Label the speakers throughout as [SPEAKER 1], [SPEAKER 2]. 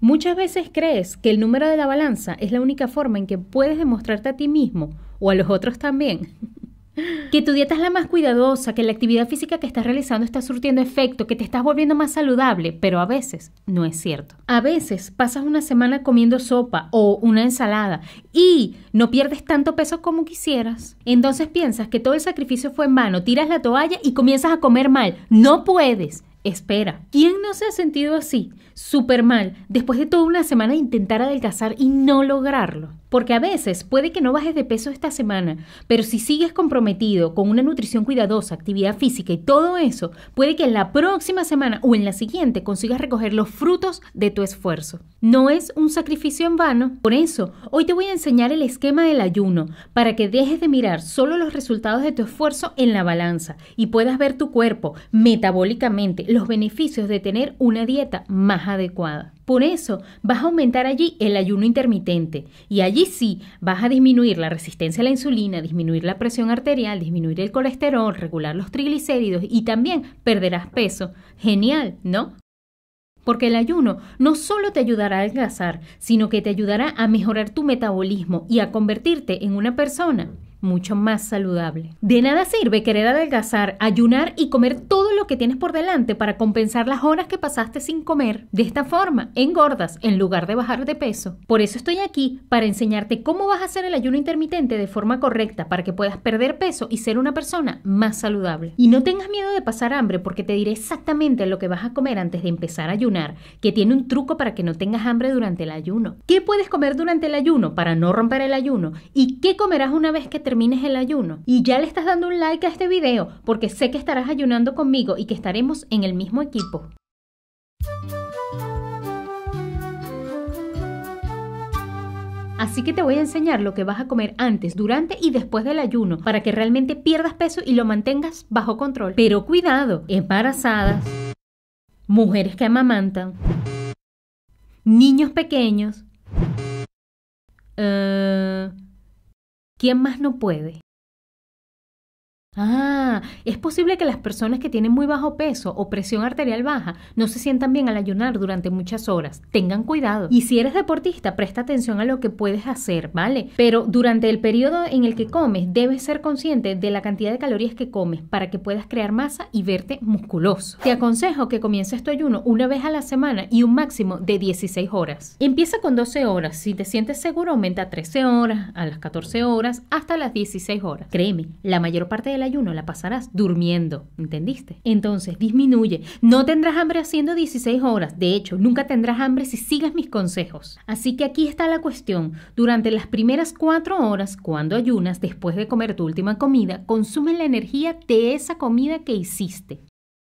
[SPEAKER 1] Muchas veces crees que el número de la balanza es la única forma en que puedes demostrarte a ti mismo o a los otros también. que tu dieta es la más cuidadosa, que la actividad física que estás realizando está surtiendo efecto, que te estás volviendo más saludable, pero a veces no es cierto. A veces pasas una semana comiendo sopa o una ensalada y no pierdes tanto peso como quisieras. Entonces piensas que todo el sacrificio fue en vano, tiras la toalla y comienzas a comer mal. No puedes. Espera, ¿quién no se ha sentido así? Súper mal, después de toda una semana de intentar adelgazar y no lograrlo. Porque a veces puede que no bajes de peso esta semana, pero si sigues comprometido con una nutrición cuidadosa, actividad física y todo eso, puede que en la próxima semana o en la siguiente consigas recoger los frutos de tu esfuerzo. No es un sacrificio en vano. Por eso, hoy te voy a enseñar el esquema del ayuno para que dejes de mirar solo los resultados de tu esfuerzo en la balanza y puedas ver tu cuerpo metabólicamente los beneficios de tener una dieta más adecuada. Por eso vas a aumentar allí el ayuno intermitente y allí sí vas a disminuir la resistencia a la insulina, disminuir la presión arterial, disminuir el colesterol, regular los triglicéridos y también perderás peso. Genial, ¿no? porque el ayuno no solo te ayudará a adelgazar, sino que te ayudará a mejorar tu metabolismo y a convertirte en una persona mucho más saludable. De nada sirve querer adelgazar, ayunar y comer todo lo que tienes por delante para compensar las horas que pasaste sin comer. De esta forma, engordas en lugar de bajar de peso. Por eso estoy aquí para enseñarte cómo vas a hacer el ayuno intermitente de forma correcta para que puedas perder peso y ser una persona más saludable. Y no tengas miedo de pasar hambre porque te diré exactamente lo que vas a comer antes de empezar a ayunar, que tiene un truco para que no tengas hambre durante el ayuno. ¿Qué puedes comer durante el ayuno para no romper el ayuno? ¿Y qué comerás una vez que te termines el ayuno. Y ya le estás dando un like a este video porque sé que estarás ayunando conmigo y que estaremos en el mismo equipo. Así que te voy a enseñar lo que vas a comer antes, durante y después del ayuno para que realmente pierdas peso y lo mantengas bajo control. Pero cuidado, embarazadas, mujeres que amamantan, niños pequeños, eh, ¿Quién más no puede? Ah, es posible que las personas que tienen muy bajo peso o presión arterial baja no se sientan bien al ayunar durante muchas horas. Tengan cuidado. Y si eres deportista, presta atención a lo que puedes hacer, ¿vale? Pero durante el periodo en el que comes, debes ser consciente de la cantidad de calorías que comes para que puedas crear masa y verte musculoso. Te aconsejo que comiences tu ayuno una vez a la semana y un máximo de 16 horas. Empieza con 12 horas. Si te sientes seguro, aumenta a 13 horas, a las 14 horas, hasta las 16 horas. Créeme, la mayor parte de la pasarás durmiendo, ¿entendiste? Entonces disminuye. No tendrás hambre haciendo 16 horas. De hecho, nunca tendrás hambre si sigues mis consejos. Así que aquí está la cuestión. Durante las primeras 4 horas, cuando ayunas, después de comer tu última comida, consume la energía de esa comida que hiciste.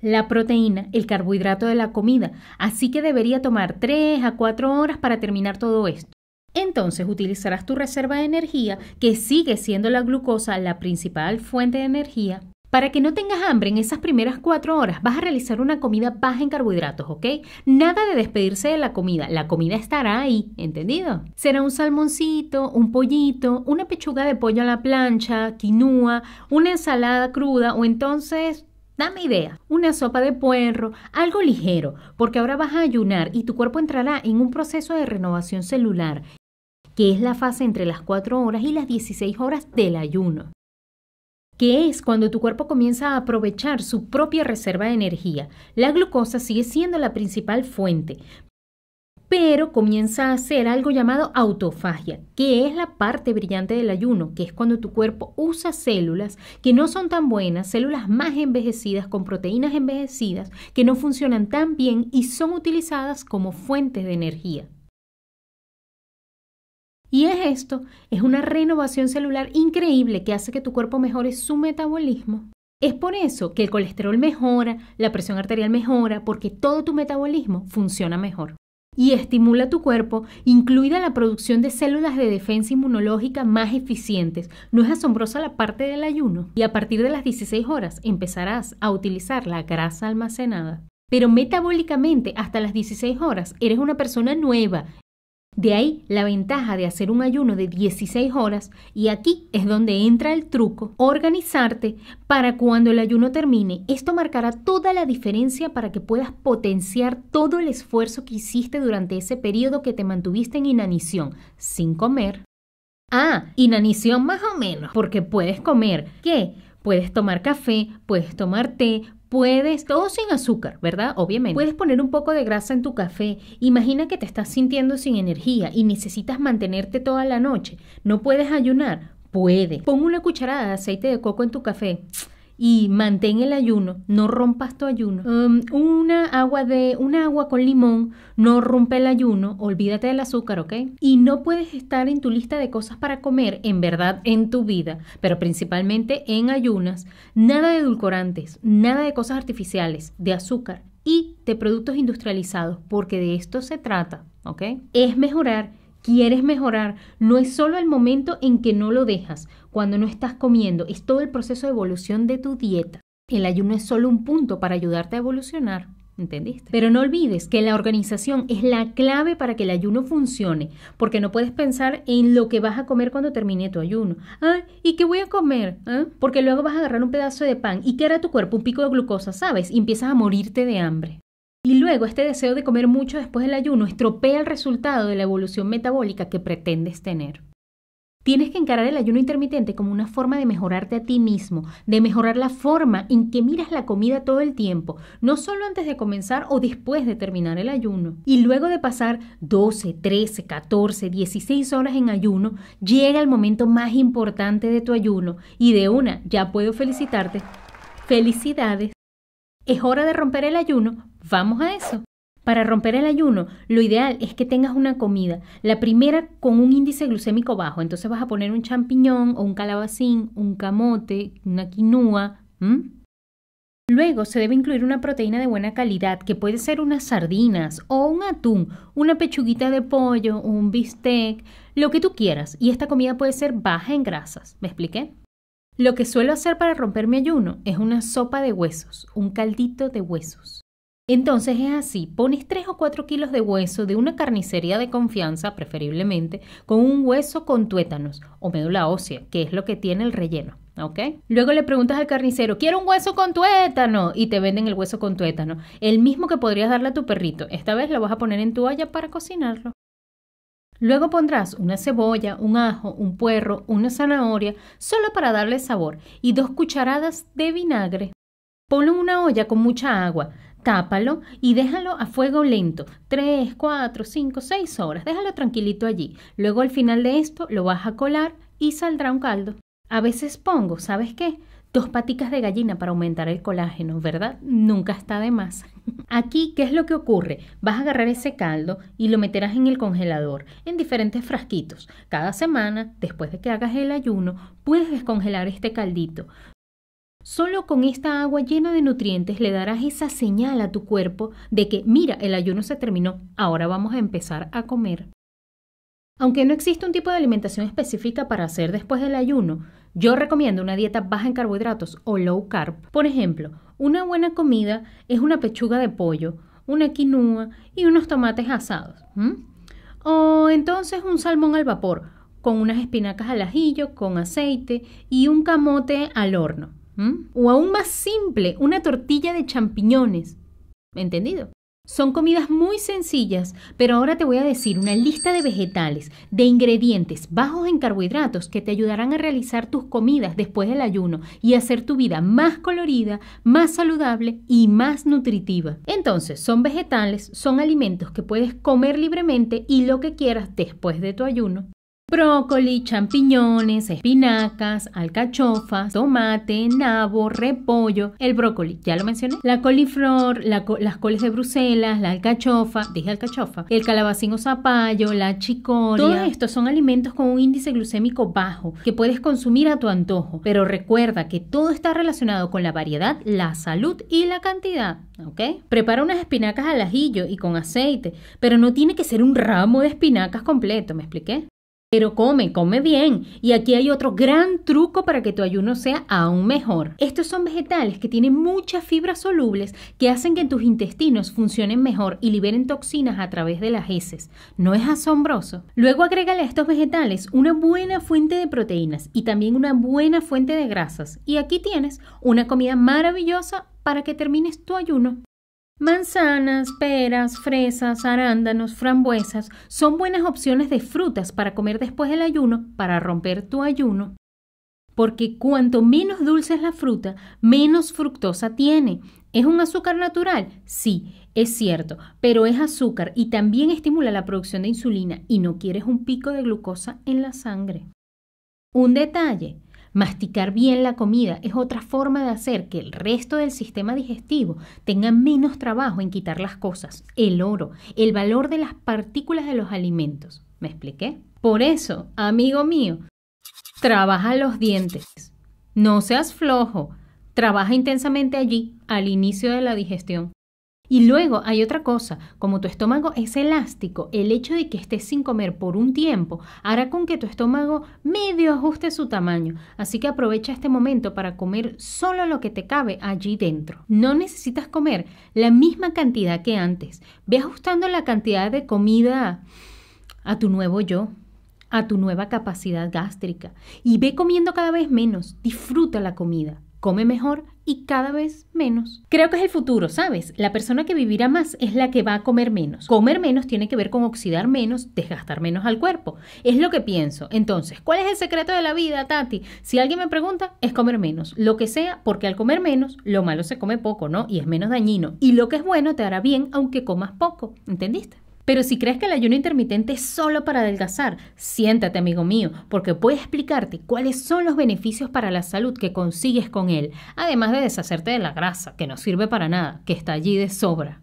[SPEAKER 1] La proteína, el carbohidrato de la comida, así que debería tomar 3 a 4 horas para terminar todo esto entonces utilizarás tu reserva de energía, que sigue siendo la glucosa la principal fuente de energía. Para que no tengas hambre en esas primeras cuatro horas, vas a realizar una comida baja en carbohidratos, ¿ok? Nada de despedirse de la comida, la comida estará ahí, ¿entendido? Será un salmoncito, un pollito, una pechuga de pollo a la plancha, quinua, una ensalada cruda o entonces Dame idea, una sopa de puerro, algo ligero, porque ahora vas a ayunar y tu cuerpo entrará en un proceso de renovación celular que es la fase entre las 4 horas y las 16 horas del ayuno, que es cuando tu cuerpo comienza a aprovechar su propia reserva de energía. La glucosa sigue siendo la principal fuente, pero comienza a hacer algo llamado autofagia, que es la parte brillante del ayuno, que es cuando tu cuerpo usa células que no son tan buenas, células más envejecidas, con proteínas envejecidas, que no funcionan tan bien y son utilizadas como fuentes de energía. Y es esto, es una renovación celular increíble que hace que tu cuerpo mejore su metabolismo. Es por eso que el colesterol mejora, la presión arterial mejora, porque todo tu metabolismo funciona mejor. Y estimula tu cuerpo, incluida la producción de células de defensa inmunológica más eficientes. ¿No es asombrosa la parte del ayuno? Y a partir de las 16 horas empezarás a utilizar la grasa almacenada. Pero metabólicamente, hasta las 16 horas, eres una persona nueva, de ahí la ventaja de hacer un ayuno de 16 horas y aquí es donde entra el truco, organizarte para cuando el ayuno termine. Esto marcará toda la diferencia para que puedas potenciar todo el esfuerzo que hiciste durante ese periodo que te mantuviste en inanición, sin comer. Ah, inanición más o menos, porque puedes comer. ¿Qué? Puedes tomar café, puedes tomar té, Puedes, todo sin azúcar, ¿verdad? Obviamente. Puedes poner un poco de grasa en tu café. Imagina que te estás sintiendo sin energía y necesitas mantenerte toda la noche. No puedes ayunar. Puede. Pon una cucharada de aceite de coco en tu café y mantén el ayuno, no rompas tu ayuno. Um, una agua de una agua con limón, no rompe el ayuno, olvídate del azúcar, ¿ok? Y no puedes estar en tu lista de cosas para comer en verdad en tu vida, pero principalmente en ayunas, nada de edulcorantes, nada de cosas artificiales, de azúcar y de productos industrializados, porque de esto se trata, ¿ok? Es mejorar quieres mejorar, no es solo el momento en que no lo dejas, cuando no estás comiendo, es todo el proceso de evolución de tu dieta. El ayuno es solo un punto para ayudarte a evolucionar. ¿Entendiste? Pero no olvides que la organización es la clave para que el ayuno funcione, porque no puedes pensar en lo que vas a comer cuando termine tu ayuno. ¿Ah? ¿Y qué voy a comer? Ah, porque luego vas a agarrar un pedazo de pan y qué tu cuerpo un pico de glucosa, ¿sabes? Y empiezas a morirte de hambre. Y luego este deseo de comer mucho después del ayuno estropea el resultado de la evolución metabólica que pretendes tener. Tienes que encarar el ayuno intermitente como una forma de mejorarte a ti mismo, de mejorar la forma en que miras la comida todo el tiempo, no solo antes de comenzar o después de terminar el ayuno. Y luego de pasar 12, 13, 14, 16 horas en ayuno, llega el momento más importante de tu ayuno y de una ya puedo felicitarte. Felicidades, es hora de romper el ayuno, vamos a eso. Para romper el ayuno, lo ideal es que tengas una comida, la primera con un índice glucémico bajo. Entonces vas a poner un champiñón o un calabacín, un camote, una quinua, Luego se debe incluir una proteína de buena calidad, que puede ser unas sardinas o un atún, una pechuguita de pollo, un bistec, lo que tú quieras. Y esta comida puede ser baja en grasas. ¿Me expliqué? Lo que suelo hacer para romper mi ayuno es una sopa de huesos, un caldito de huesos. Entonces es así, pones 3 o 4 kilos de hueso de una carnicería de confianza, preferiblemente, con un hueso con tuétanos o médula ósea, que es lo que tiene el relleno. ¿ok? Luego le preguntas al carnicero, quiero un hueso con tuétano, y te venden el hueso con tuétano, el mismo que podrías darle a tu perrito. Esta vez lo vas a poner en tu olla para cocinarlo. Luego pondrás una cebolla, un ajo, un puerro, una zanahoria, solo para darle sabor, y dos cucharadas de vinagre. Ponlo en una olla con mucha agua, tápalo y déjalo a fuego lento, 3, 4, 5, 6 horas, déjalo tranquilito allí. Luego al final de esto lo vas a colar y saldrá un caldo. A veces pongo, ¿sabes qué? Dos paticas de gallina para aumentar el colágeno, ¿verdad? Nunca está de más. Aquí, ¿qué es lo que ocurre? Vas a agarrar ese caldo y lo meterás en el congelador, en diferentes frasquitos. Cada semana, después de que hagas el ayuno, puedes descongelar este caldito. Solo con esta agua llena de nutrientes le darás esa señal a tu cuerpo de que, mira, el ayuno se terminó, ahora vamos a empezar a comer. Aunque no existe un tipo de alimentación específica para hacer después del ayuno, yo recomiendo una dieta baja en carbohidratos o low carb. Por ejemplo, una buena comida es una pechuga de pollo, una quinoa y unos tomates asados. O entonces un salmón al vapor, con unas espinacas al ajillo, con aceite y un camote al horno. O aún más simple, una tortilla de champiñones. ¿Entendido? Son comidas muy sencillas, pero ahora te voy a decir una lista de vegetales, de ingredientes bajos en carbohidratos que te ayudarán a realizar tus comidas después del ayuno y hacer tu vida más colorida, más saludable y más nutritiva. Entonces, son vegetales, son alimentos que puedes comer libremente y lo que quieras después de tu ayuno. Brócoli, champiñones, espinacas, alcachofas, tomate, nabo, repollo, el brócoli, ya lo mencioné, la coliflor, las coles de Bruselas, la alcachofa, dije alcachofa, el calabacín o zapallo, la chicoria. Todos estos son alimentos con un índice glucémico bajo que puedes consumir a tu antojo, pero recuerda que todo está relacionado con la variedad, la salud y la cantidad. ¿ok? Prepara unas espinacas al ajillo y con aceite, pero no tiene que ser un ramo de espinacas completo, ¿me expliqué? Pero come, come bien. Y aquí hay otro gran truco para que tu ayuno sea aún mejor. Estos son vegetales que tienen muchas fibras solubles que hacen que tus intestinos funcionen mejor y liberen toxinas a través de las heces. ¿No es asombroso? Luego agrégale a estos vegetales una buena fuente de proteínas y también una buena fuente de grasas. Y aquí tienes una comida maravillosa para que termines tu ayuno. Manzanas, peras, fresas, arándanos, frambuesas son buenas opciones de frutas para comer después del ayuno para romper tu ayuno. Porque cuanto menos dulce es la fruta, menos fructosa tiene. ¿Es un azúcar natural? Sí, es cierto, pero es azúcar y también estimula la producción de insulina y no quieres un pico de glucosa en la sangre. Un detalle, Masticar bien la comida es otra forma de hacer que el resto del sistema digestivo tenga menos trabajo en quitar las cosas, el oro, el valor de las partículas de los alimentos. ¿Me expliqué? Por eso, amigo mío, trabaja los dientes. No seas flojo. Trabaja intensamente allí al inicio de la digestión. Y luego hay otra cosa, como tu estómago es elástico, el hecho de que estés sin comer por un tiempo hará con que tu estómago medio ajuste su tamaño, así que aprovecha este momento para comer solo lo que te cabe allí dentro. No necesitas comer la misma cantidad que antes, ve ajustando la cantidad de comida a tu nuevo yo a tu nueva capacidad gástrica y ve comiendo cada vez menos, disfruta la comida, come mejor y cada vez menos. Creo que es el futuro, ¿sabes? La persona que vivirá más es la que va a comer menos. Comer menos tiene que ver con oxidar menos, desgastar menos al cuerpo. Es lo que pienso. Entonces, ¿cuál es el secreto de la vida, Tati? Si alguien me pregunta, es comer menos. Lo que sea, porque al comer menos, lo malo se come poco, ¿no? Y es menos dañino. Y lo que es bueno te hará bien aunque comas poco. ¿Entendiste? Pero si crees que el ayuno intermitente es solo para adelgazar, siéntate amigo mío, porque puedes explicarte cuáles son los beneficios para la salud que consigues con él, además de deshacerte de la grasa, que no sirve para nada, que está allí de sobra.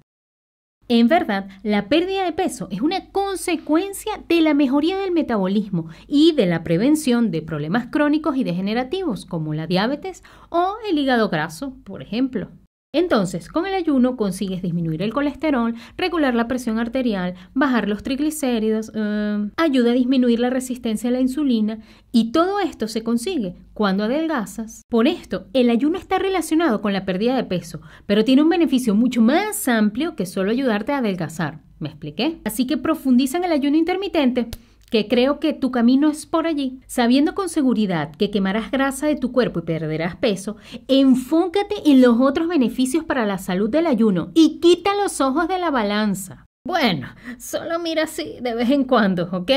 [SPEAKER 1] En verdad, la pérdida de peso es una consecuencia de la mejoría del metabolismo y de la prevención de problemas crónicos y degenerativos como la diabetes o el hígado graso, por ejemplo. Entonces, con el ayuno consigues disminuir el colesterol, regular la presión arterial, bajar los triglicéridos, em, ayuda a disminuir la resistencia a la insulina y todo esto se consigue cuando adelgazas. Por esto, el ayuno está relacionado con la pérdida de peso, pero tiene un beneficio mucho más amplio que solo ayudarte a adelgazar. ¿Me expliqué? Así que profundiza en el ayuno intermitente que creo que tu camino es por allí. Sabiendo con seguridad que quemarás grasa de tu cuerpo y perderás peso, enfócate en los otros beneficios para la salud del ayuno y quita los ojos de la balanza. Bueno, solo mira así de vez en cuando, ¿ok?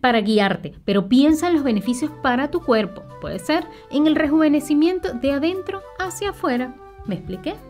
[SPEAKER 1] Para guiarte, pero piensa en los beneficios para tu cuerpo. Puede ser en el rejuvenecimiento de adentro hacia afuera. ¿Me expliqué?